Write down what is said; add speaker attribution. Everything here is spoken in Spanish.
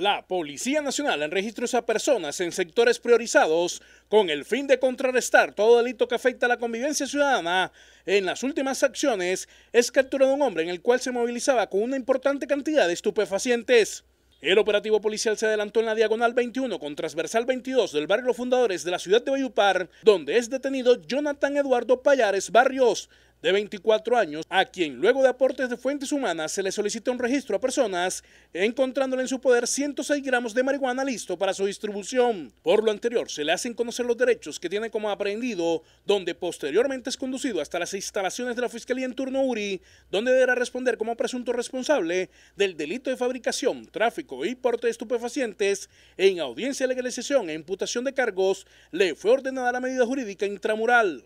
Speaker 1: La Policía Nacional en registros a personas en sectores priorizados con el fin de contrarrestar todo delito que afecta a la convivencia ciudadana. En las últimas acciones es capturado un hombre en el cual se movilizaba con una importante cantidad de estupefacientes. El operativo policial se adelantó en la diagonal 21 con transversal 22 del barrio Los Fundadores de la ciudad de Bayupar, donde es detenido Jonathan Eduardo Payares Barrios, de 24 años, a quien luego de aportes de fuentes humanas se le solicita un registro a personas, encontrándole en su poder 106 gramos de marihuana listo para su distribución. Por lo anterior, se le hacen conocer los derechos que tiene como aprehendido, donde posteriormente es conducido hasta las instalaciones de la Fiscalía en turno URI, donde deberá responder como presunto responsable del delito de fabricación, tráfico y porte de estupefacientes. En audiencia de legalización e imputación de cargos, le fue ordenada la medida jurídica intramural.